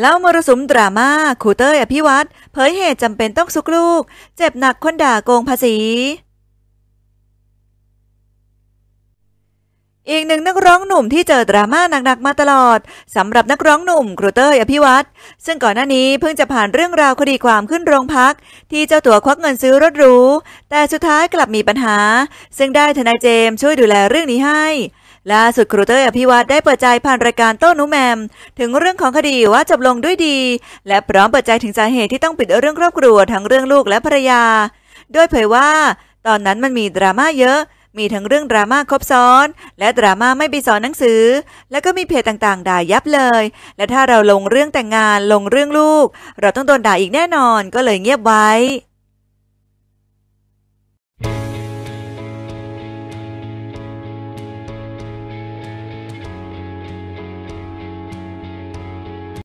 เล่ามรสุมดรามา่าครูเต้ยอภิวัตเผยเหตุจำเป็นต้องสุกลูก เจ็บหนักคนด่าโกงภาษี อีกหนึ่งนักร้องหนุ่มที่เจอดราม่าหนักๆ มาตลอดสำหรับนักร้องหนุ่มครูเต้ยอภิวัตซึ่งก่อนหน้านี้เพิ่งจะผ่านเรื่องราวคดีความขึ้นโรงพัก ที่เจ้าตัวควักเงินซื้อรถหรูแต่สุดท้ายกลับมีปัญหา ซึ่งได้ทนายเจมช่วยดูแลเรื่องนี้ให้ล่าสุดครูเต้ยอภิวัตได้เปิดใจผ่านรายการโต้หนูแมม ถึงเรื่องของคดีว่าจบลงด้วยดี และพร้อมเปิดใจถึงสาเหตุที่ต้องปิดเรื่องครอบครัวทั้งเรื่องลูกและภรรยา โดยเผยว่าตอนนั้นมันมีดราม่าเยอะ มีทั้งเรื่องดราม่าครบซ้อน และ ดราม่าไม่ไปสอนหนังสือ แล้วก็มีเพจต่างๆด่ายับเลย และถ้าเราลงเรื่องแต่งงานลงเรื่องลูก เราต้องโดนด่าอีกแน่นอนก็เลยเงียบไว้